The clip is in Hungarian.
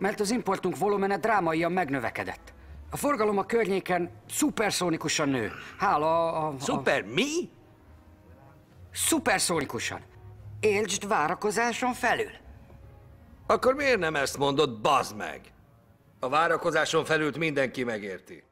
mert az importunk volumene drámaian megnövekedett. A forgalom a környéken szuperszónikusan nő. Hála a... a Szuper mi? Szuperszónikusan. Éltsd várakozáson felül. Akkor miért nem ezt mondod, bazd meg? A várakozáson felült mindenki megérti.